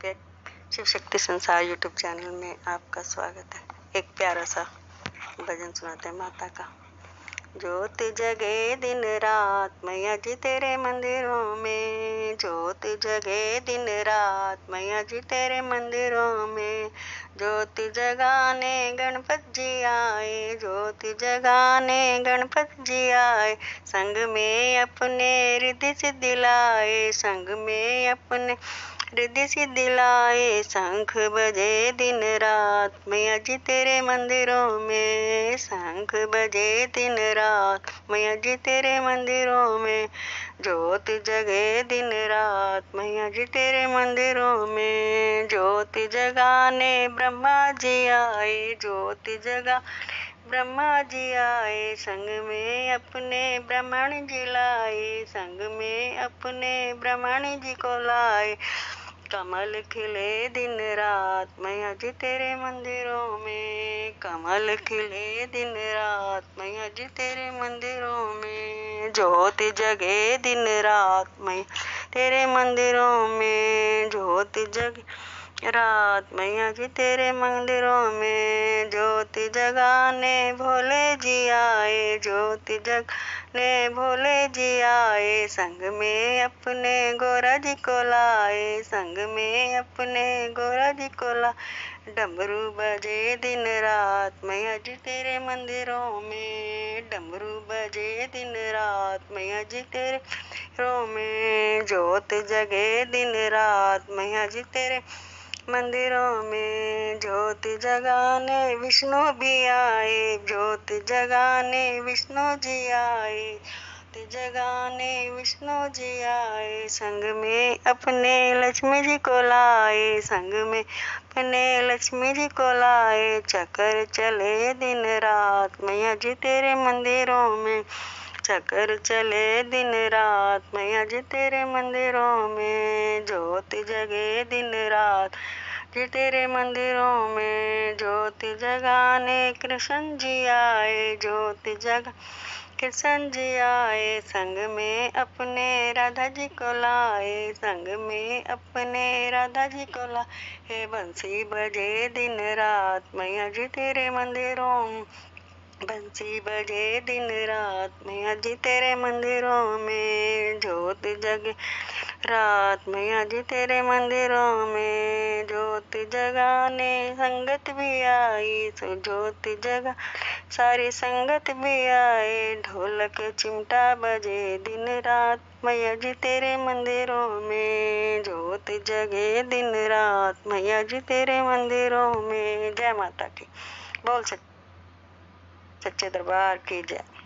आपके शिव शक्ति संसार यूट्यूब चैनल में आपका स्वागत है एक प्यारा सा भजन सुनाते हैं माता का ज्योत जगे दिन रात मैया जी तेरे मंदिरों में ज्योत जगे दिन रात मैया जी तेरे मंदिरों में ज्योत जगाने गणपत जी आए ज्योत जगाने गणपत जी आए संग में अपने रिद्धि सिद्धिलाए संग में अपने हृदय से दिलाए शंख बजे दिन रात मैं जी तेरे मंदिरों में शंख बजे दिन रात मैं जी तेरे मंदिरों में ज्योत जगे दिन रात मैं जी तेरे मंदिरों में ज्योत जगाने ब्रह्मा जी आए ज्योत जगा ब्रह्मा जी आए संग में अपने ब्राह्मण जी लाए संग में अपने ब्राह्मण जी को लाए कमल खिले दिन रात मैं अज तेरे मंदिरों में कमल खिले दिन रात मैं अज तेरे मंदिरों में ज्योत जगे दिन रात मैं तेरे मंदिरों में ज्योत जगे रात मैया जी तेरे मंदिरों में ज्योति जगाने भोले जी आए ज्योति जग अपने भोले जी आए संग में अपने गोरा जी को लाए संग में अपने गोरा जी को ला डमरू बजे दिन रात मैं अज तेरे मंदिरों में डमरू बजे दिन रात मैं अज तेरे मंदिरों में जोत जगे दिन रात मैं अज तेरे मंदिरों में ज्योति जगाने विष्णु भी आए ज्योति जगाने विष्णु जी आए ज्योति जगाने विष्णु जी आए संग में अपने लक्ष्मी जी को लाए संग में अपने लक्ष्मी जी को लाए चक्कर चले दिन रात मैया जी तेरे मंदिरों में चक्कर चले दिन रात मैया जी तेरे मंदिरों में ज्योति जगे दिन रात कि तेरे मंदिरों में ज्योति जगाने कृष्ण जी आए ज्योति जग कृष्ण जी आए संग में अपने राधा जी को लाए संग में अपने राधा जी को लाए बंसी बजे दिन रात मैया जी तेरे मंदिरों बंसी बजे दिन रात मैया जी तेरे मंदिरों में ज्योत जगे रात मैया जी तेरे मंदिरों में ज्योत जगाने संगत भी आई सो तो ज्योत जगा सारी संगत भी आए ढोलक चिमटा बजे दिन रात मैया जी तेरे मंदिरों में ज्योत जगे दिन रात मैया जी तेरे मंदिरों में जय माता की बोल सच सच्चे दरबार की जय